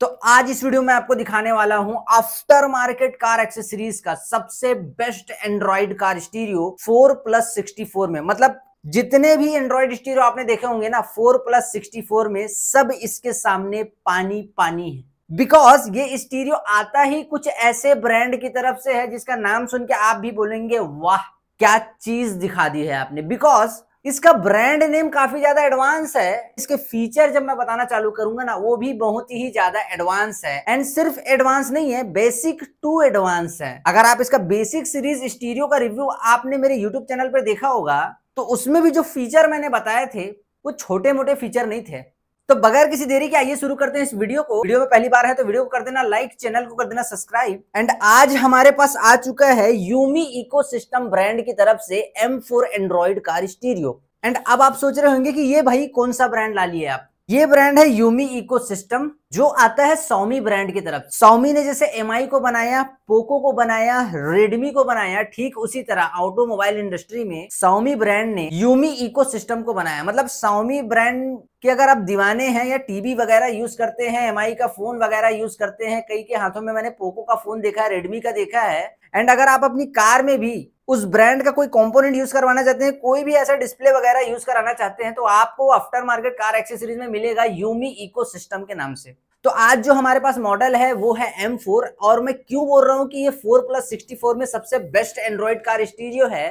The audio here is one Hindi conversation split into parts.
तो आज इस वीडियो में आपको दिखाने वाला हूं आफ्टर मार्केट कार एक्सेसरीज का सबसे best Android car stereo four plus sixty four में मतलब जितने भी एंड्रॉइड स्टीरियो आपने देखे होंगे ना फोर प्लस सिक्सटी फोर में सब इसके सामने पानी पानी है बिकॉज ये स्टीरियो आता ही कुछ ऐसे ब्रांड की तरफ से है जिसका नाम सुन के आप भी बोलेंगे वाह क्या चीज दिखा दी है आपने बिकॉज इसका ब्रांड नेम काफी ज्यादा एडवांस है इसके फीचर जब मैं बताना चालू करूंगा ना वो भी बहुत ही ज्यादा एडवांस है एंड सिर्फ एडवांस नहीं है बेसिक टू एडवांस है अगर आप इसका बेसिक सीरीज स्टीरियो का रिव्यू आपने मेरे यूट्यूब चैनल पर देखा होगा तो उसमें भी जो फीचर मैंने बताए थे वो छोटे मोटे फीचर नहीं थे तो बगैर किसी देरी के आइए शुरू करते हैं इस वीडियो को वीडियो में पहली बार है तो वीडियो को कर देना लाइक चैनल को कर देना सब्सक्राइब एंड आज हमारे पास आ चुका है यूमी इकोसिस्टम ब्रांड की तरफ से M4 Android car stereo and अब आप सोच रहे होंगे कि ये भाई कौन सा ब्रांड ला लिए आप ये ब्रांड है यूमी इकोसिस्टम जो आता है सौमी ब्रांड की तरफ सौमी ने जैसे एम को बनाया पोको को बनाया रेडमी को बनाया ठीक उसी तरह ऑटोमोबाइल इंडस्ट्री में सौमी ब्रांड ने यूमी इकोसिस्टम को बनाया मतलब सौमी ब्रांड के अगर आप दीवाने हैं या टीवी वगैरह यूज करते हैं एम का फोन वगैरह यूज करते हैं कई के हाथों में मैंने पोको का फोन देखा है रेडमी का देखा है एंड अगर आप अपनी कार में भी उस ब्रांड का कोई कंपोनेंट यूज करवाना चाहते हैं कोई भी ऐसा डिस्प्ले वगैरह यूज कराना चाहते हैं तो आपको आफ्टर मार्केट कार एक्सेसरीज में मिलेगा यूमी इको के नाम से तो आज जो हमारे पास मॉडल है वो है M4 और मैं क्यों बोल रहा हूँ कि ये 4 प्लस सिक्सटी में सबसे बेस्ट एंड्रॉइड कार स्टीरियो है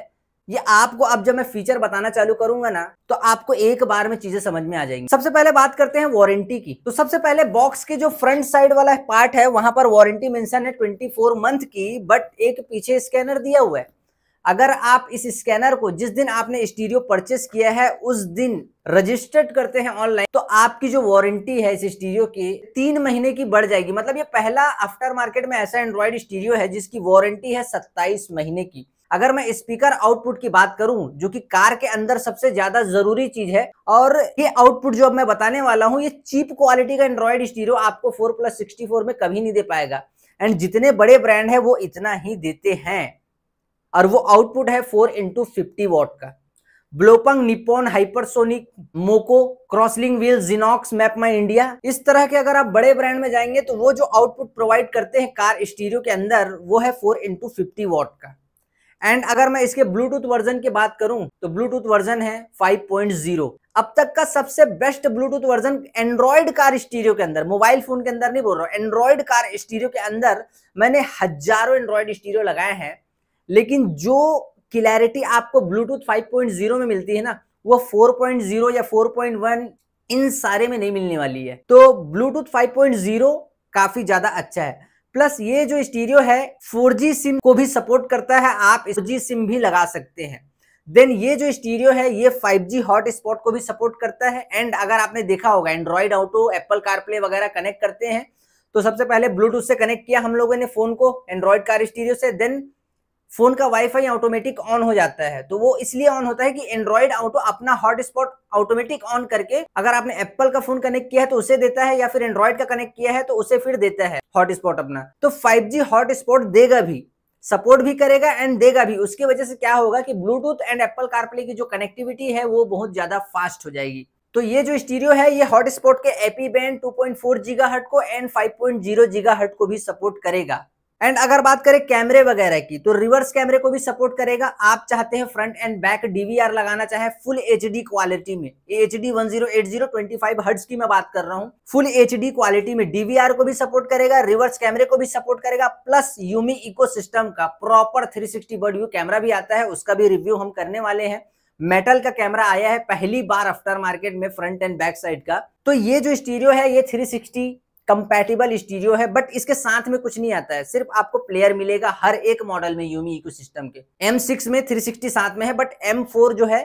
ये आपको अब जब मैं फीचर बताना चालू करूंगा ना तो आपको एक बार में चीजें समझ में आ जाएंगी सबसे पहले बात करते हैं वारंटी की तो सबसे पहले बॉक्स के जो फ्रंट साइड वाला पार्ट है वहां पर वारंटी मेंशन है 24 मंथ की बट एक पीछे स्कैनर दिया हुआ है अगर आप इस स्कैनर को जिस दिन आपने स्टीरियो परचेस किया है उस दिन रजिस्टर्ड करते हैं ऑनलाइन तो आपकी जो वारंटी है इस स्टीरियो की तीन महीने की बढ़ जाएगी मतलब ये पहला आफ्टर मार्केट में ऐसा एंड्रॉयड स्टीरियो है जिसकी वारंटी है सत्ताईस महीने की अगर मैं स्पीकर आउटपुट की बात करूं जो कि कार के अंदर सबसे ज्यादा जरूरी चीज है और ये आउटपुट जो अब मैं बताने वाला हूं ये चीप क्वालिटी का एंड्रॉयड स्टीरियो आपको फोर प्लस सिक्सटी फोर में कभी नहीं दे पाएगा एंड जितने बड़े ब्रांड है वो इतना ही देते हैं और वो आउटपुट है फोर इंटू फिफ्टी वॉट का ब्लोपंग निपोन हाइपरसोनिक मोको क्रॉसलिंग व्हील जिनॉक्स मैप माई इंडिया इस तरह के अगर आप बड़े ब्रांड में जाएंगे तो वो जो आउटपुट प्रोवाइड करते हैं कार स्टीरियो के अंदर वो है फोर इंटू फिफ्टी वॉट का एंड अगर मैं इसके ब्लूटूथ वर्जन की बात करूं तो ब्लूटूथ वर्जन है 5.0 अब तक का सबसे best Bluetooth version Android car stereo के अंदर मोबाइल फोन के अंदर नहीं बोल रहा हूँ एंड्रॉयड कार स्टीरियो के अंदर मैंने हजारों एंड्रॉयड स्टीरियो लगाए हैं लेकिन जो क्लैरिटी आपको ब्लूटूथ 5.0 में मिलती है ना वो 4.0 या 4.1 इन सारे में नहीं मिलने वाली है तो ब्लूटूथ 5.0 काफी ज्यादा अच्छा है प्लस ये जो स्टीरियो है 4G सिम को भी सपोर्ट करता है आप 4G सिम भी लगा सकते हैं देन ये जो स्टीरियो है ये 5G हॉटस्पॉट को भी सपोर्ट करता है एंड अगर आपने देखा होगा एंड्रॉयड ऑटो एप्पल कारप्ले वगैरह कनेक्ट करते हैं तो सबसे पहले ब्लूटूथ से कनेक्ट किया हम लोगों ने फोन को एंड्रॉइड कार स्टीरियो से देन फोन का वाईफाई ऑटोमेटिक ऑन हो जाता है तो वो इसलिए ऑन होता है कि एंड्रॉइड ऑटो अपना हॉटस्पॉट ऑटोमेटिक ऑन करके अगर आपने एप्पल का फोन कनेक्ट किया है तो उसे देता है या फिर एंड्रॉइड का कनेक्ट किया है तो उसे फिर देता है हॉटस्पॉट अपना तो 5G हॉटस्पॉट देगा भी सपोर्ट भी करेगा एंड देगा भी उसकी वजह से क्या होगा कि ब्लूटूथ एंड एप्पल कारप्ले की जो कनेक्टिविटी है वो बहुत ज्यादा फास्ट हो जाएगी तो ये जो स्टीरियो है ये हॉटस्पॉट के एपी बैंड जीगा जीगाहर्ट को एंड जीगा जीगाहर्ट को भी सपोर्ट करेगा एंड अगर बात करें कैमरे वगैरह की तो रिवर्स कैमरे को भी सपोर्ट करेगा आप चाहते हैं फ्रंट एंड बैक डीवीआर लगाना चाहे फुल एचडी क्वालिटी में एचडी 1080 25 हर्ट्ज की मैं बात कर रहा हूँ फुल एचडी क्वालिटी में डीवीआर को भी सपोर्ट करेगा रिवर्स कैमरे को भी सपोर्ट करेगा प्लस यूमी इको का proper three sixty bird view camera भी आता है उसका भी रिव्यू हम करने वाले हैं मेटल का कैमरा आया है पहली बार आफ्टर मार्केट में फ्रंट एंड बैक साइड का तो ये जो स्टीरियो है ये 360 कंपैटिबल स्टीरियो है बट इसके साथ में कुछ नहीं आता है सिर्फ आपको प्लेयर मिलेगा हर एक मॉडल में यूमी इकोसिस्टम के M6 में 360 साथ में है बट M4 जो है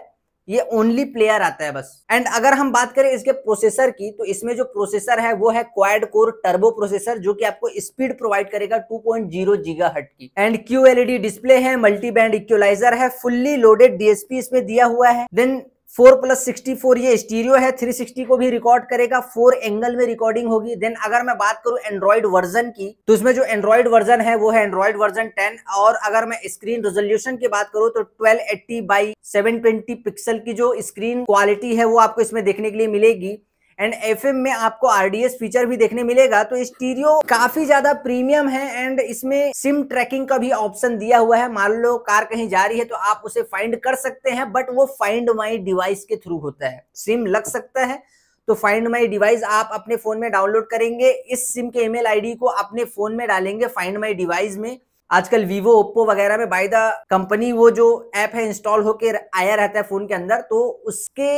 ये ओनली प्लेयर आता है बस एंड अगर हम बात करें इसके प्रोसेसर की तो इसमें जो प्रोसेसर है वो है क्वाड कोर टर्बो प्रोसेसर जो कि आपको स्पीड प्रोवाइड करेगा 2.0 हट की एंड क्यू एलईडी डिस्प्ले है मल्टी बैंड इक्वलाइजर है फुल्ली लोडेड डीएसपी इसमें दिया हुआ है then four plus sixty four ये स्टीरियो है थ्री सिक्सटी को भी रिकॉर्ड करेगा फोर एंगल में रिकॉर्डिंग होगी देन अगर मैं बात करूं एंड्रॉइड वर्जन की तो इसमें जो एंड्रॉइड वर्जन है वो है एंड्रॉइड वर्जन टेन और अगर मैं स्क्रीन रेजोल्यूशन की बात करूं तो twelve eighty by seven twenty pixel की जो स्क्रीन क्वालिटी है वो आपको इसमें देखने के लिए मिलेगी एंड एफ में आपको आरडीएस फीचर भी देखने मिलेगा तो स्टीरियो काफी ज्यादा प्रीमियम है एंड इसमें सिम ट्रैकिंग का भी ऑप्शन दिया हुआ है मान लो कार कहीं जा रही है तो आप उसे फाइंड कर सकते हैं बट वो फाइंड माई डिवाइस के थ्रू होता है सिम लग सकता है तो फाइंड माई डिवाइस आप अपने फोन में डाउनलोड करेंगे इस सिम के ईमेल आईडी को अपने फोन में डालेंगे फाइंड माई डिवाइस में आजकल वीवो ओप्पो वगैरह में बाय द कंपनी वो जो ऐप है इंस्टॉल होकर आया रहता है फोन के अंदर तो उसके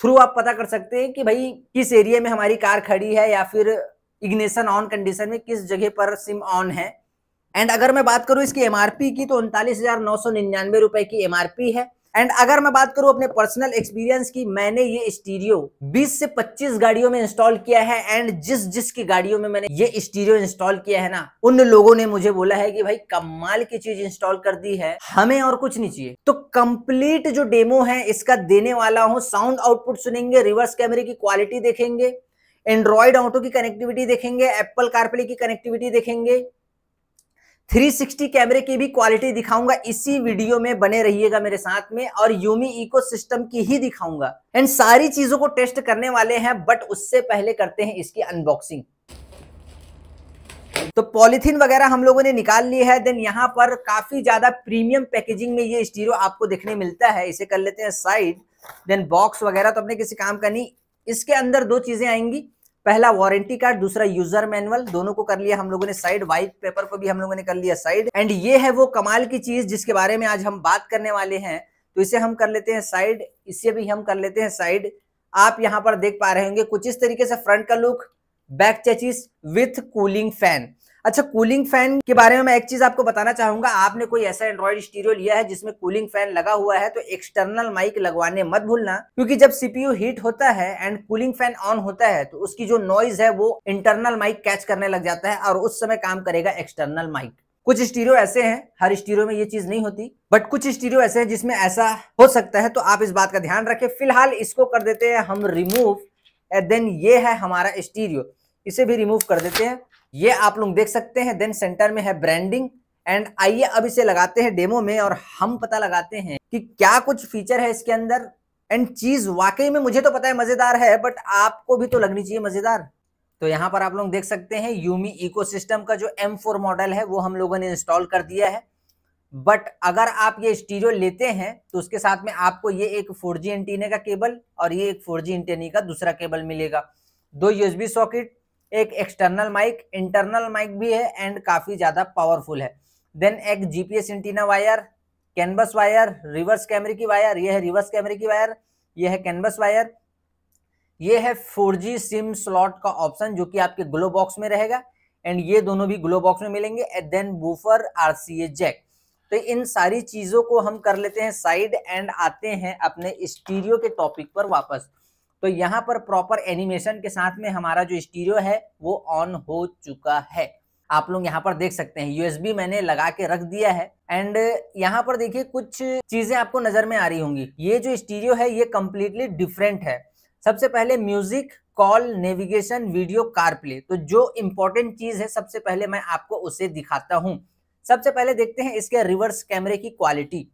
थ्रू आप पता कर सकते हैं कि भाई किस एरिया में हमारी कार खड़ी है या फिर इग्निशन ऑन कंडीशन में किस जगह पर सिम ऑन है एंड अगर मैं बात करूं इसकी एमआरपी की तो उनतालीस हजार नौ सौ निन्यानवे रुपए की एमआरपी है एंड अगर मैं बात करूं अपने पर्सनल एक्सपीरियंस की मैंने ये स्टीरियो 20 से 25 गाड़ियों में इंस्टॉल किया है एंड जिस जिस की गाड़ियों में मैंने ये स्टीरियो इंस्टॉल किया है ना उन लोगों ने मुझे बोला है कि भाई कमाल की चीज इंस्टॉल कर दी है हमें और कुछ नहीं चाहिए तो कंप्लीट जो डेमो है इसका देने वाला हूँ साउंड आउटपुट सुनेंगे रिवर्स कैमरे की क्वालिटी देखेंगे एंड्रॉइड ऑटो की कनेक्टिविटी देखेंगे एप्पल कारप्ले की कनेक्टिविटी देखेंगे 360 कैमरे की भी क्वालिटी दिखाऊंगा इसी वीडियो में बने रहिएगा मेरे साथ में और यूमी इको सिस्टम की ही दिखाऊंगा एंड सारी चीजों को टेस्ट करने वाले हैं बट उससे पहले करते हैं इसकी अनबॉक्सिंग तो पॉलिथीन वगैरह हम लोगों ने निकाल ली है देन यहाँ पर काफी ज्यादा प्रीमियम पैकेजिंग में ये स्टीरो आपको देखने मिलता है इसे कर लेते हैं साइड देन बॉक्स वगैरह तो अपने किसी काम का नहीं इसके अंदर दो चीजें आएंगी पहला वारंटी कार्ड दूसरा यूजर मैनुअल दोनों को कर लिया हम लोगों ने साइड व्हाइट पेपर को भी हम लोगों ने कर लिया साइड एंड ये है वो कमाल की चीज जिसके बारे में आज हम बात करने वाले हैं तो इसे हम कर लेते हैं साइड इसे भी हम कर लेते हैं साइड आप यहां पर देख पा रहे होंगे कुछ इस तरीके से फ्रंट का look back chassis with cooling fan अच्छा कूलिंग फैन के बारे में मैं एक चीज आपको बताना चाहूंगा आपने कोई ऐसा एंड्रॉइड स्टीरियो लिया है जिसमें कूलिंग फैन लगा हुआ है तो एक्सटर्नल माइक लगवाने मत भूलना क्योंकि जब सीपीयू हीट होता है एंड कूलिंग फैन ऑन होता है तो उसकी जो नॉइज है वो इंटरनल माइक कैच करने लग जाता है और उस समय काम करेगा एक्सटर्नल माइक कुछ स्टीरियो ऐसे हैं हर स्टीरियो में ये चीज नहीं होती बट कुछ स्टीरियो ऐसे हैं जिसमें ऐसा हो सकता है तो आप इस बात का ध्यान रखें फिलहाल इसको कर देते हैं हम रिमूव एंड देन ये है हमारा स्टीरियो इसे भी रिमूव कर देते हैं ये आप लोग देख सकते हैं देन सेंटर में है ब्रांडिंग एंड आइए अब इसे लगाते हैं डेमो में और हम पता लगाते हैं कि क्या कुछ फीचर है इसके अंदर एंड चीज वाकई में मुझे तो पता है मजेदार है बट आपको भी तो लगनी चाहिए मजेदार तो यहाँ पर आप लोग देख सकते हैं यूमी इकोसिस्टम का जो M4 मॉडल है वो हम लोगों ने इंस्टॉल कर दिया है बट अगर आप ये स्टीरियो लेते हैं तो उसके साथ में आपको ये एक 4G एंटीने का केबल और ये एक 4G एंटीने का दूसरा केबल मिलेगा दो यूएसबी सॉकेट एक एक्सटर्नल माइक इंटरनल माइक भी है एंड काफ़ी ज़्यादा पावरफुल है देन एक GPS antenna wire canbus wire reverse कैमरे की वायर यह है रिवर्स कैमरे की वायर यह है कैनवस वायर यह है 4G सिम स्लॉट का ऑप्शन जो कि आपके ग्लो बॉक्स में रहेगा एंड ये दोनों भी ग्लो बॉक्स में मिलेंगे and then woofer RCA jack तो इन सारी चीज़ों को हम कर लेते हैं साइड एंड आते हैं अपने स्टीरियो के टॉपिक पर वापस तो यहाँ पर प्रॉपर एनिमेशन के साथ में हमारा जो स्टीरियो है वो ऑन हो चुका है आप लोग यहाँ पर देख सकते हैं यूएसबी मैंने लगा के रख दिया है एंड यहाँ पर देखिए कुछ चीजें आपको नजर में आ रही होंगी ये जो स्टीरियो है ये कम्प्लीटली डिफरेंट है सबसे पहले music call navigation video CarPlay तो जो इम्पोर्टेंट चीज है सबसे पहले मैं आपको उसे दिखाता हूँ सबसे पहले देखते हैं इसके रिवर्स कैमरे की क्वालिटी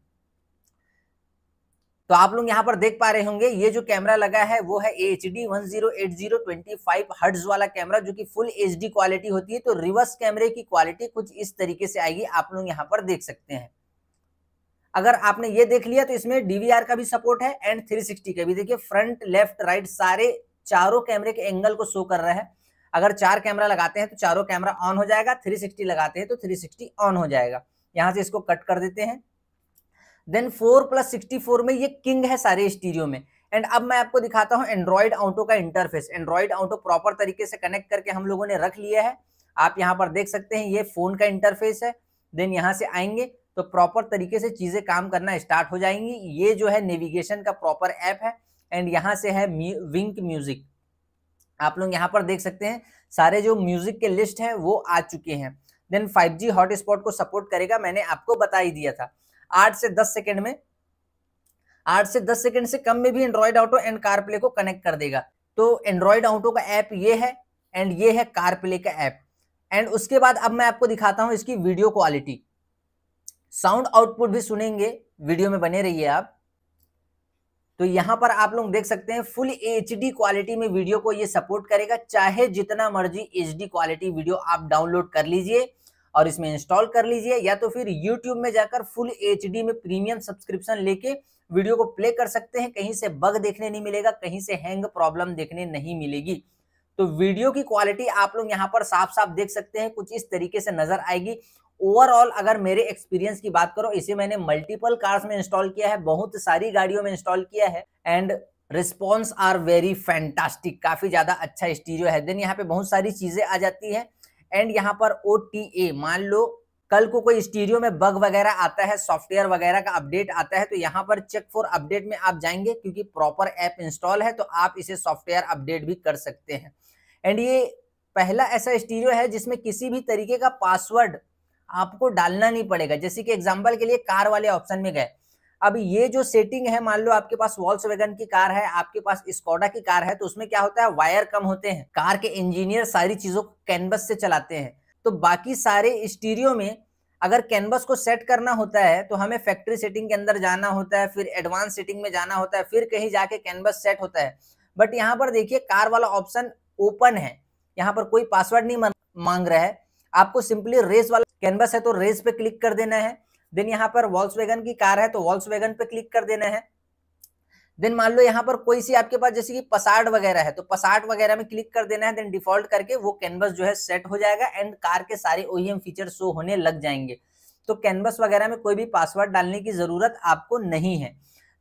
तो आप लोग यहाँ पर देख पा रहे होंगे ये जो कैमरा लगा है वो है H D one zero eight zero twenty five hertz वाला कैमरा जो कि फुल एच डी क्वालिटी होती है तो रिवर्स कैमरे की क्वालिटी कुछ इस तरीके से आएगी आप लोग यहाँ पर देख सकते हैं अगर आपने ये देख लिया तो इसमें डीवीआर का भी सपोर्ट है एंड 360 का भी देखिए फ्रंट लेफ्ट राइट सारे चारों कैमरे के एंगल को शो कर रहा है अगर चार कैमरा लगाते हैं तो चारों कैमरा ऑन हो जाएगा 360 लगाते हैं तो 360 ऑन हो जाएगा यहां से इसको कट कर देते हैं then four plus sixty four में ये किंग है सारे स्टीरियो में एंड अब मैं आपको दिखाता हूँ एंड्रॉइड ऑटो का इंटरफेस एंड्रॉइड ऑटो प्रॉपर तरीके से कनेक्ट करके हम लोगों ने रख लिया है आप यहाँ पर देख सकते हैं ये फोन का इंटरफेस है देन यहाँ से आएंगे तो प्रॉपर तरीके से चीज़ें काम करना स्टार्ट हो जाएंगी ये जो है नेविगेशन का प्रॉपर ऐप है एंड यहाँ से है विंक म्यूजिक आप लोग यहाँ पर देख सकते हैं सारे जो म्यूजिक के लिस्ट हैं वो आ चुके हैं देन 5G हॉटस्पॉट को सपोर्ट करेगा मैंने आपको बता ही दिया था आठ से दस सेकेंड में आठ से दस सेकेंड से कम में भी एंड्रॉयड ऑटो एंड कारप्ले को कनेक्ट कर देगा तो एंड्रॉयड ऑटो का ऐप ये है एंड ये है कारप्ले का ऐप एंड उसके बाद अब मैं आपको दिखाता हूं इसकी वीडियो क्वालिटी साउंड आउटपुट भी सुनेंगे वीडियो में बने रहिए आप तो यहां पर आप लोग देख सकते हैं फुल एच क्वालिटी में वीडियो को ये सपोर्ट करेगा चाहे जितना मर्जी एच क्वालिटी वीडियो आप डाउनलोड कर लीजिए और इसमें इंस्टॉल कर लीजिए या तो फिर यूट्यूब में जाकर फुल एच में प्रीमियम सब्सक्रिप्शन लेके वीडियो को प्ले कर सकते हैं कहीं से बग देखने नहीं मिलेगा कहीं से हैंग प्रॉब्लम देखने नहीं मिलेगी तो वीडियो की क्वालिटी आप लोग यहाँ पर साफ साफ देख सकते हैं कुछ इस तरीके से नजर आएगी ओवरऑल अगर मेरे एक्सपीरियंस की बात करो इसे मैंने मल्टीपल कार्स में इंस्टॉल किया है बहुत सारी गाड़ियों में इंस्टॉल किया है and response are very fantastic काफी ज्यादा अच्छा स्टीरियो है देन यहाँ पे बहुत सारी चीजें आ जाती है एंड यहाँ पर ओ मान लो कल को कोई स्टीरियो में बग वगैरह आता है सॉफ्टवेयर वगैरह का अपडेट आता है तो यहाँ पर चेक फॉर अपडेट में आप जाएंगे क्योंकि प्रॉपर ऐप इंस्टॉल है तो आप इसे सॉफ्टवेयर अपडेट भी कर सकते हैं एंड ये पहला ऐसा स्टीरियो है जिसमें किसी भी तरीके का पासवर्ड आपको डालना नहीं पड़ेगा जैसे कि एग्जाम्पल के लिए कार वाले ऑप्शन में गए अब ये जो सेटिंग है मान लो आपके पास वॉल्स वैगन की कार है आपके पास स्कोडा की कार है तो उसमें क्या होता है वायर कम होते हैं कार के इंजीनियर सारी चीजों को कैनवस से चलाते हैं तो बाकी सारे स्टीरियो में अगर कैनवस को सेट करना होता है तो हमें फैक्ट्री सेटिंग के अंदर जाना होता है फिर एडवांस सेटिंग में जाना होता है फिर कहीं जाके कैनवस सेट होता है बट यहाँ पर देखिए कार वाला ऑप्शन ओपन है यहाँ पर कोई पासवर्ड नहीं मांग रहा है आपको सिंपली रेस वाला कैनवस है तो रेस पे क्लिक कर देना है देन यहाँ पर वॉल्स की कार है तो वॉल्स पे क्लिक कर देना है देन मान लो यहाँ पर कोई सी आपके पास जैसे कि पसाड वगैरह है तो पसाड वगैरह में क्लिक कर देना है देन डिफॉल्ट करके वो कैनवस जो है सेट हो जाएगा एंड कार के सारे ओईएम फीचर शो होने लग जाएंगे तो कैनवस वगैरह में कोई भी पासवर्ड डालने की जरूरत आपको नहीं है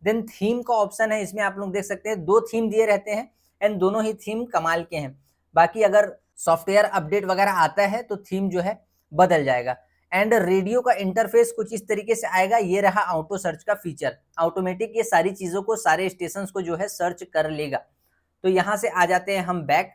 देन थीम का ऑप्शन है इसमें आप लोग देख सकते हैं दो थीम दिए रहते हैं एंड दोनों ही थीम कमाल के हैं बाकी अगर सॉफ्टवेयर अपडेट वगैरह आता है तो थीम जो है बदल जाएगा एंड रेडियो का इंटरफेस कुछ इस तरीके से आएगा ये रहा ऑटो सर्च का फीचर ऑटोमेटिक ये सारी चीज़ों को सारे स्टेशन को जो है सर्च कर लेगा तो यहाँ से आ जाते हैं हम बैक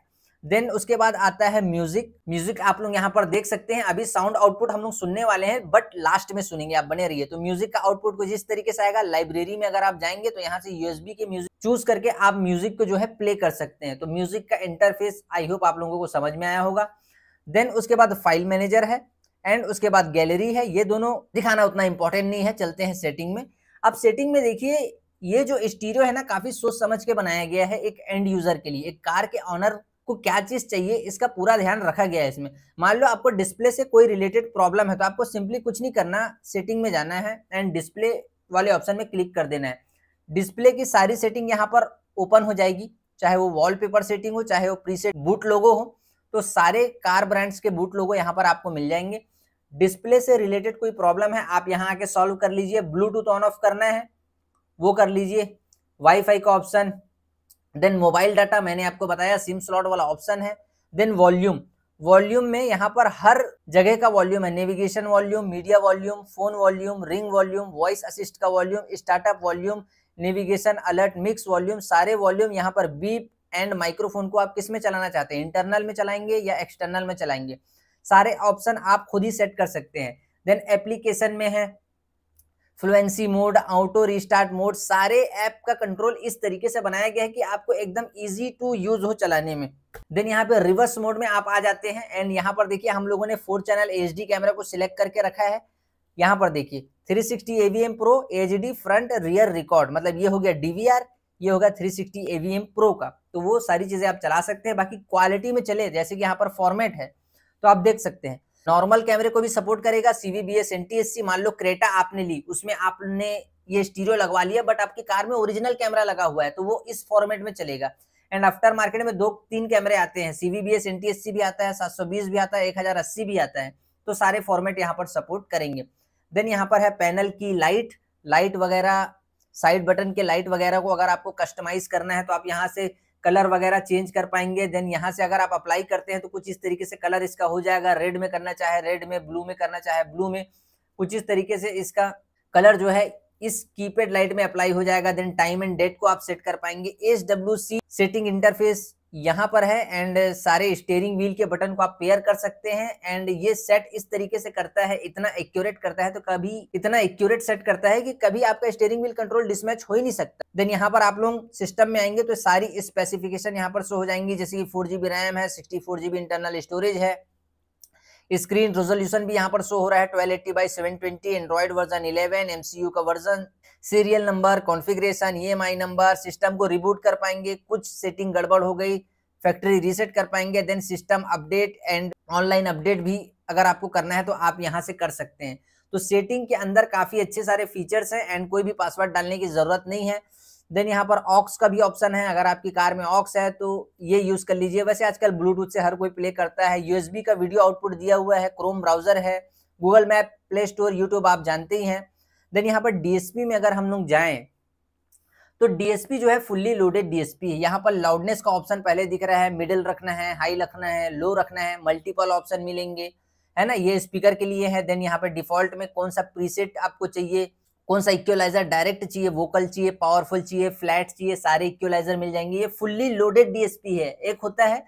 देन उसके बाद आता है म्यूजिक म्यूजिक आप लोग यहाँ पर देख सकते हैं अभी साउंड आउटपुट हम लोग सुनने वाले हैं बट लास्ट में सुनेंगे आप बने रहिए तो म्यूजिक का आउटपुट कुछ इस तरीके से आएगा लाइब्रेरी में अगर आप जाएंगे तो यहाँ से यूएसबी के म्यूजिक चूज करके आप म्यूजिक को जो है प्ले कर सकते हैं तो म्यूजिक का इंटरफेस आई होप आप लोगों को समझ में आया होगा देन उसके बाद फाइल मैनेजर है एंड उसके बाद गैलरी है ये दोनों दिखाना उतना इंपॉर्टेंट नहीं है चलते हैं सेटिंग में अब सेटिंग में देखिए ये जो स्टीरियो है ना काफी सोच समझ के बनाया गया है एक एंड यूजर के लिए एक कार के ऑनर को क्या चीज चाहिए इसका पूरा ध्यान रखा गया है इसमें मान लो आपको डिस्प्ले से कोई रिलेटेड प्रॉब्लम है तो आपको सिंपली कुछ नहीं करना सेटिंग में जाना है एंड डिस्प्ले वाले ऑप्शन में क्लिक कर देना है डिस्प्ले की सारी सेटिंग यहाँ पर ओपन हो जाएगी चाहे वो वॉलपेपर सेटिंग हो चाहे वो प्रीसेट बूट लोगो हो तो सारे कार ब्रांड्स के बूट लोगो यहाँ पर आपको मिल जाएंगे डिस्प्ले से रिलेटेड कोई प्रॉब्लम है आप यहाँ आके सॉल्व कर लीजिए ब्लूटूथ ऑन ऑफ करना है वो कर लीजिए वाईफाई का ऑप्शन देन मोबाइल डाटा मैंने आपको बताया सिम स्लॉट वाला ऑप्शन है देन वॉल्यूम वॉल्यूम में यहाँ पर हर जगह का वॉल्यूम है navigation volume media volume phone volume ring volume voice assist का volume startup volume navigation alert mix volume सारे वॉल्यूम यहाँ पर बीप एंड माइक्रोफोन को आप किस में चलाना चाहते हैं इंटरनल में चलाएंगे या एक्सटर्नल में चलाएंगे सारे ऑप्शन आप खुद ही सेट कर सकते हैं देन एप्लीकेशन में है fluency mode auto restart mode सारे ऐप का कंट्रोल इस तरीके से बनाया गया है कि आपको एकदम इजी टू यूज हो चलाने में देन यहाँ पे रिवर्स मोड में आप आ जाते हैं एंड यहाँ पर देखिए हम लोगों ने फोर चैनल एच कैमरा को सिलेक्ट करके रखा है यहाँ पर देखिए 360 sixty AVM pro H front rear record मतलब ये हो गया डीवीआर ये होगा 360 सिक्सटी एवीएम प्रो का तो वो सारी चीजें आप चला सकते हैं बाकी क्वालिटी में चले जैसे कि यहाँ पर फॉर्मेट है तो आप देख सकते हैं नॉर्मल कैमरे को भी सपोर्ट करेगा सीवीबीएस एनटीएससी मान लो क्रेटा आपने ली उसमें आपने ये स्टीरियो लगवा लिया बट आपकी कार में ओरिजिनल कैमरा लगा हुआ है तो वो इस फॉर्मेट में चलेगा एंड आफ्टर मार्केट में दो तीन कैमरे आते हैं सीवीबीएस एनटीएससी भी आता है 720 भी आता है अस्सी भी आता है तो सारे फॉर्मेट यहाँ पर सपोर्ट करेंगे देन यहाँ पर है पैनल की लाइट लाइट वगैरह साइड बटन के लाइट वगैरह को अगर आपको कस्टमाइज करना है तो आप यहाँ से कलर वगैरह चेंज कर पाएंगे देन यहाँ से अगर आप अप्लाई करते हैं तो कुछ इस तरीके से कलर इसका हो जाएगा रेड में करना चाहे रेड में ब्लू में करना चाहे ब्लू में कुछ इस तरीके से इसका कलर जो है इस कीपैड लाइट में अप्लाई हो जाएगा देन टाइम एंड डेट को आप सेट कर पाएंगे S W C setting interface यहाँ पर है एंड सारे स्टेयरिंग व्हील के बटन को आप पेयर कर सकते हैं एंड ये सेट इस तरीके से करता है इतना एक्यूरेट करता है तो कभी इतना एक्यूरेट सेट करता है कि कभी आपका स्टेयरिंग व्हील कंट्रोल डिसमैच हो ही नहीं सकता देन यहाँ पर आप लोग सिस्टम में आएंगे तो सारी स्पेसिफिकेशन यहाँ पर शो हो जाएंगी जैसे कि फोर रैम है सिक्सटी इंटरनल स्टोरेज है स्क्रीन रेजोल्यूशन भी यहाँ पर शो हो रहा है twelve eighty by seven twenty Android version eleven MCU का version serial number configuration I number system को रिबूट कर पाएंगे कुछ सेटिंग गड़बड़ हो गई फैक्ट्री रीसेट कर पाएंगे then system update and online update भी अगर आपको करना है तो आप यहाँ से कर सकते हैं तो सेटिंग के अंदर काफ़ी अच्छे सारे फीचर्स हैं एंड कोई भी पासवर्ड डालने की ज़रूरत नहीं है देन यहाँ पर ऑक्स का भी ऑप्शन है अगर आपकी कार में ऑक्स है तो ये यूज कर लीजिए वैसे आजकल ब्लूटूथ से हर कोई प्ले करता है यूएसबी का वीडियो आउटपुट दिया हुआ है क्रोम ब्राउजर है Google map Play Store YouTube आप जानते ही हैं देन यहाँ पर डीएसपी में अगर हम लोग जाए तो डीएसपी जो है फुल्ली लोडेड डीएसपी है यहाँ पर लाउडनेस का ऑप्शन पहले दिख रहा है मिडिल रखना है हाई रखना है लो रखना है मल्टीपल ऑप्शन मिलेंगे है ना ये स्पीकर के लिए है देन यहाँ पर डिफॉल्ट में कौन सा प्रीसेट आपको चाहिए कौन सा इक्वलाइजर डायरेक्ट चाहिए वोकल चाहिए पावरफुल चाहिए फ्लैट चाहिए सारे इक्वलाइजर मिल जाएंगे ये फुल्ली लोडेड डीएसपी है एक होता है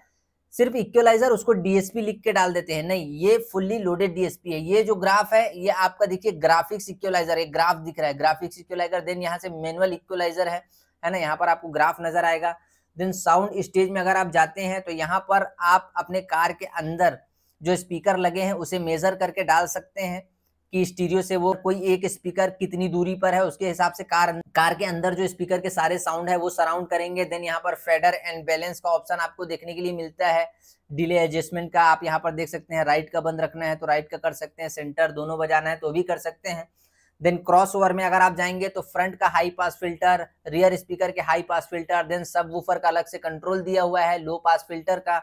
सिर्फ इक्वलाइजर उसको डीएसपी लिख के डाल देते हैं नहीं ये फुल्ली लोडेड डीएसपी है ये जो ग्राफ है ये आपका देखिए ग्राफिक्स इक्वलाइजर एक ग्राफ दिख रहा है ग्राफिक्स इक्वलाइजर देन यहाँ से मैनुअल इक्वलाइजर है है ना यहाँ पर आपको ग्राफ नजर आएगा देन साउंड स्टेज में अगर आप जाते हैं तो यहाँ पर आप अपने कार के अंदर जो स्पीकर लगे हैं उसे मेजर करके डाल सकते हैं कि स्टीरियो से वो कोई एक स्पीकर कितनी दूरी पर है उसके हिसाब से कार कार के अंदर जो स्पीकर के सारे साउंड है वो सराउंड करेंगे देन यहाँ पर फेडर एंड बैलेंस का ऑप्शन आपको देखने के लिए मिलता है डिले एडजस्टमेंट का आप यहाँ पर देख सकते हैं राइट का बंद रखना है तो राइट का कर सकते हैं सेंटर दोनों बजाना है तो भी कर सकते हैं देन क्रॉस ओवर में अगर आप जाएंगे तो फ्रंट का high pass filter rear speaker के high pass filter then subwoofer का अलग से कंट्रोल दिया हुआ है लो पास फिल्टर का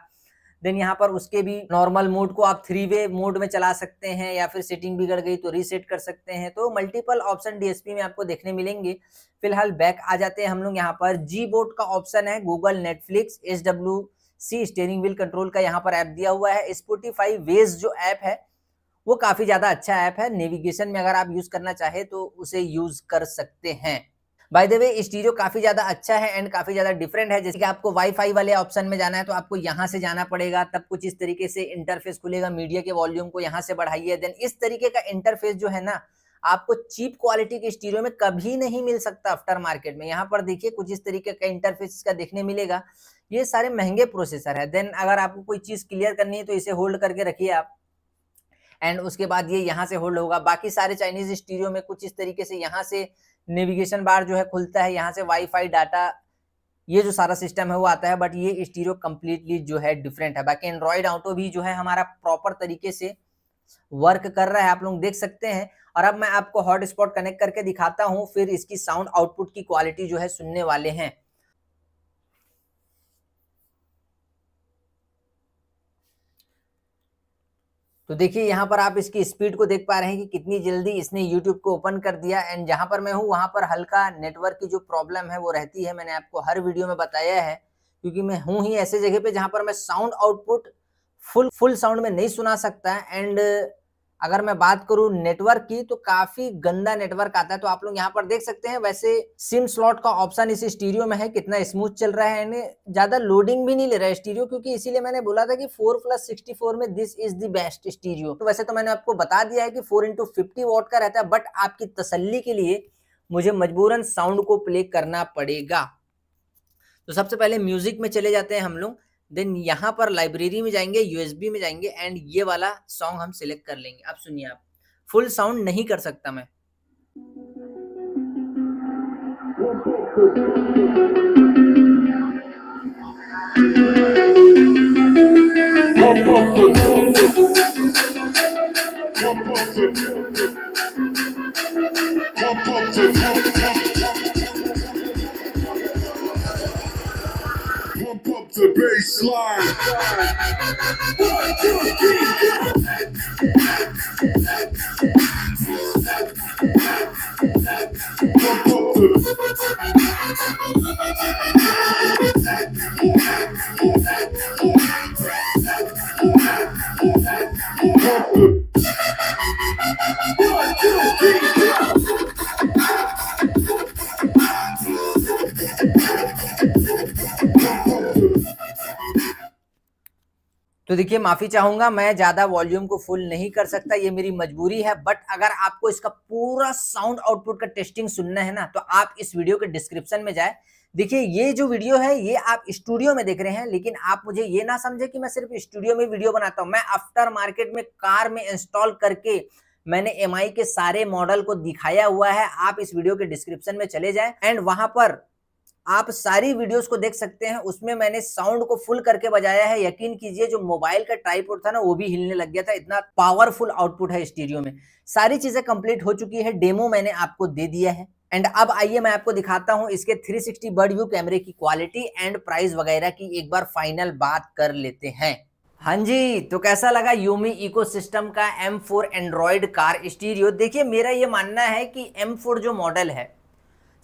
देन यहाँ पर उसके भी नॉर्मल मोड को आप थ्री वे मोड में चला सकते हैं या फिर सेटिंग बिगड़ गई तो रीसेट कर सकते हैं तो मल्टीपल ऑप्शन डीएसपी में आपको देखने मिलेंगे फिलहाल बैक आ जाते हैं हम लोग यहाँ पर जी बोर्ड का ऑप्शन है Google Netflix H W C steering wheel control का यहाँ पर ऐप दिया हुआ है स्पोटीफाई वेज जो ऐप है वो काफ़ी ज़्यादा अच्छा ऐप है नेविगेशन में अगर आप यूज़ करना चाहे तो उसे यूज़ कर सकते हैं बाय द वे स्टीरियो काफी ज्यादा अच्छा है एंड काफी ज्यादा डिफरेंट है जैसे कि आपको वाईफाई वाले ऑप्शन में जाना है तो आपको यहाँ से जाना पड़ेगा तब कुछ इस तरीके से इंटरफेस खुलेगा मीडिया के वॉल्यूम को यहाँ से बढ़ाइए देन इस तरीके का इंटरफेस जो है ना आपको चीप क्वालिटी के स्टीरियो में कभी नहीं मिल सकता आफ्टर मार्केट में यहाँ पर देखिए कुछ इस तरीके का इंटरफेस का देखने मिलेगा ये सारे महंगे प्रोसेसर है देन अगर आपको कोई चीज़ क्लियर करनी है तो इसे होल्ड करके रखिए आप एंड उसके बाद ये यहाँ से होल्ड होगा बाकी सारे चाइनीज स्टीरियो में कुछ इस तरीके से यहाँ से नेविगेशन बार जो है खुलता है यहाँ से वाईफाई डाटा ये जो सारा सिस्टम है वो आता है बट ये स्टीरियो कम्प्लीटली जो है डिफरेंट है बाकी एंड्रॉयड ऑटो भी जो है हमारा प्रॉपर तरीके से वर्क कर रहा है आप लोग देख सकते हैं और अब मैं आपको हॉटस्पॉट कनेक्ट करके दिखाता हूँ फिर इसकी साउंड आउटपुट की क्वालिटी जो है सुनने वाले हैं तो देखिए यहाँ पर आप इसकी स्पीड को देख पा रहे हैं कि कितनी जल्दी इसने यूट्यूब को ओपन कर दिया एंड जहाँ पर मैं हूँ वहाँ पर हल्का नेटवर्क की जो प्रॉब्लम है वो रहती है मैंने आपको हर वीडियो में बताया है क्योंकि मैं हूँ ही ऐसे जगह पे जहाँ पर मैं sound output full full sound में नहीं सुना सकता एंड अगर मैं बात करूं नेटवर्क की तो काफी गंदा नेटवर्क आता है तो आप लोग यहाँ पर देख सकते हैं वैसे सिम स्लॉट का ऑप्शन इस स्टीरियो में है कितना स्मूथ चल रहा है ज्यादा लोडिंग भी नहीं ले रहा है स्टीरियो क्योंकि इसीलिए मैंने बोला था कि फोर प्लस सिक्सटी फोर में this is the best stereo तो वैसे तो मैंने आपको बता दिया है कि फोर इंटू फिफ्टी वॉट का रहता है बट आपकी तसली के लिए मुझे मजबूरन साउंड को प्ले करना पड़ेगा तो सबसे पहले म्यूजिक में चले जाते हैं हम लोग देन यहाँ पर लाइब्रेरी में जाएंगे यूएसबी में जाएंगे एंड ये वाला सॉन्ग हम सिलेक्ट कर लेंगे अब सुनिए आप फुल साउंड नहीं कर सकता मैं तो देखिए माफ़ी चाहूंगा मैं ज़्यादा वॉल्यूम को फुल नहीं कर सकता ये मेरी मजबूरी है बट अगर आपको इसका पूरा साउंड आउटपुट का टेस्टिंग सुनना है ना तो आप इस वीडियो के डिस्क्रिप्शन में जाए देखिए ये जो वीडियो है ये आप स्टूडियो में देख रहे हैं लेकिन आप मुझे ये ना समझे कि मैं सिर्फ स्टूडियो में वीडियो बनाता हूँ मैं आफ्टर मार्केट में कार में इंस्टॉल करके मैंने एम के सारे मॉडल को दिखाया हुआ है आप इस वीडियो के डिस्क्रिप्शन में चले जाए एंड वहां पर आप सारी वीडियोस को देख सकते हैं उसमें मैंने साउंड को फुल करके बजाया है यकीन कीजिए जो मोबाइल का ट्राईपोर्ट था ना वो भी हिलने लग गया था इतना पावरफुल आउटपुट है स्टीरियो में सारी चीजें कंप्लीट हो चुकी है डेमो मैंने आपको दे दिया है एंड अब आइए मैं आपको दिखाता हूं इसके 360 सिक्सटी बर्ड व्यू कैमरे की क्वालिटी एंड प्राइस वगैरह की एक बार फाइनल बात कर लेते हैं हाँ जी तो कैसा लगा यूमी इकोसिस्टम का M4 एंड्रॉयड कार स्टीरियो देखिए मेरा ये मानना है कि M4 जो मॉडल है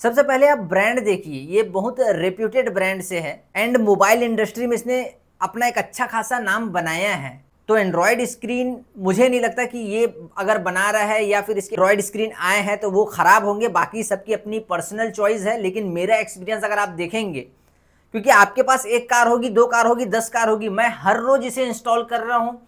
सबसे पहले आप ब्रांड देखिए ये बहुत रेप्यूटेड ब्रांड से है एंड मोबाइल इंडस्ट्री में इसने अपना एक अच्छा खासा नाम बनाया है तो एंड्रॉयड स्क्रीन मुझे नहीं लगता कि ये अगर बना रहा है या फिर इसके एंड्रॉयड स्क्रीन आए हैं तो वो ख़राब होंगे बाकी सबकी अपनी पर्सनल चॉइस है लेकिन मेरा एक्सपीरियंस अगर आप देखेंगे क्योंकि आपके पास एक कार होगी दो कार होगी दस कार होगी मैं हर रोज़ इसे इंस्टॉल कर रहा हूँ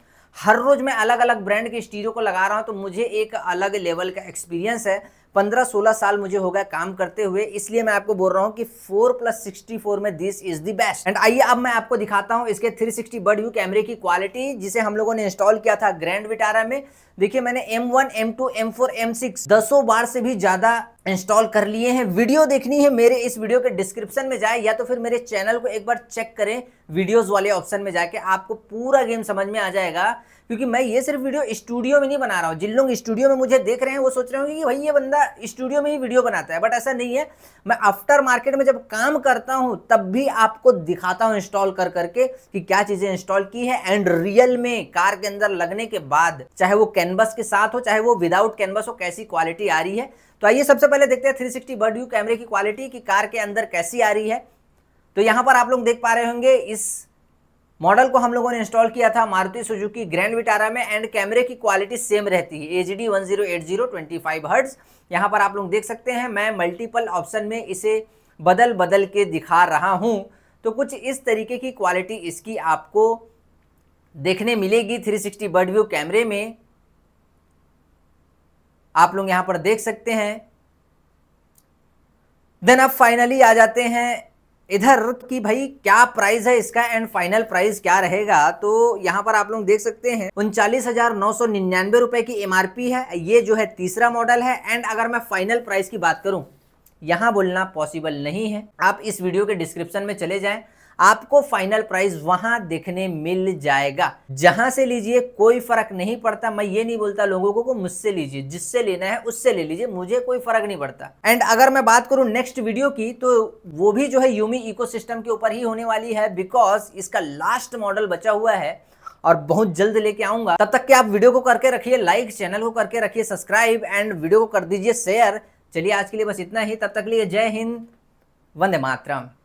हर रोज़ मैं अलग अलग ब्रांड के स्टीरियो को लगा रहा हूँ तो मुझे एक अलग लेवल का एक्सपीरियंस है पंद्रह सोलह साल मुझे होगा काम करते हुए इसलिए मैं आपको बोल रहा हूँ कि फोर प्लस सिक्सटी फोर में this is the best and आइए अब मैं आपको दिखाता हूँ इसके थ्री सिक्सटी बर्ड व्यू कैमरे की क्वालिटी जिसे हम लोगों ने इंस्टॉल किया था ग्रैंड विटारा में देखिए मैंने M one M two M four M six दसों बार से भी ज्यादा इंस्टॉल कर लिए हैं वीडियो देखनी है मेरे इस वीडियो के डिस्क्रिप्शन में जाए या तो फिर मेरे चैनल को एक बार चेक करें वीडियोस वाले ऑप्शन में जाके आपको पूरा गेम समझ में आ जाएगा क्योंकि मैं ये सिर्फ वीडियो स्टूडियो में नहीं बना रहा हूँ जिन लोग स्टूडियो में मुझे देख रहे हैं वो सोच रहे होंगे कि भाई ये बंदा स्टूडियो में ही वीडियो बनाता है बट ऐसा नहीं है मैं आफ्टर मार्केट में जब काम करता हूँ तब भी आपको दिखाता हूँ इंस्टॉल कर करके कि क्या चीज़ें इंस्टॉल की है एंड रियल में कार के अंदर लगने के बाद चाहे वो कैनवस के साथ हो चाहे वो विदाउट कैनवस हो कैसी क्वालिटी आ रही है तो आइए सबसे पहले देखते हैं 360 सिक्सटी बर्ड व्यू कैमरे की क्वालिटी की कार के अंदर कैसी आ रही है तो यहाँ पर आप लोग देख पा रहे होंगे इस मॉडल को हम लोगों ने इंस्टॉल किया था मारुति सुजुकी ग्रैंड विटारा में एंड कैमरे की क्वालिटी सेम रहती है A D one zero eight zero twenty five hertz यहाँ पर आप लोग देख सकते हैं मैं मल्टीपल ऑप्शन में इसे बदल बदल के दिखा रहा हूँ तो कुछ इस तरीके की क्वालिटी इसकी आपको देखने मिलेगी 360 बर्ड व्यू कैमरे में आप लोग यहां पर देख सकते हैं देन अब फाइनली आ जाते हैं इधर की भाई क्या प्राइस है इसका एंड फाइनल प्राइस क्या रहेगा तो यहाँ पर आप लोग देख सकते हैं उनचालीस हजार नौ सौ निन्यानवे रुपए की एमआरपी है ये जो है तीसरा मॉडल है एंड अगर मैं फाइनल प्राइस की बात करूं यहाँ बोलना पॉसिबल नहीं है आप इस वीडियो के डिस्क्रिप्शन में चले जाएं आपको फाइनल प्राइस वहां देखने मिल जाएगा जहां से लीजिए कोई फर्क नहीं पड़ता मैं ये नहीं बोलता लोगों को मुझसे लीजिए जिससे लेना है उससे ले लीजिए मुझे कोई फर्क नहीं पड़ता एंड अगर मैं बात करूं नेक्स्ट वीडियो की तो वो भी जो है यूमी इको के ऊपर ही होने वाली है बिकॉज इसका लास्ट मॉडल बचा हुआ है और बहुत जल्द लेके आऊंगा तब तक के आप वीडियो को करके रखिए लाइक चैनल को करके रखिए सब्सक्राइब एंड वीडियो को कर दीजिए शेयर चलिए आज के लिए बस इतना ही तब तक लिए जय हिंद वंदे मातरम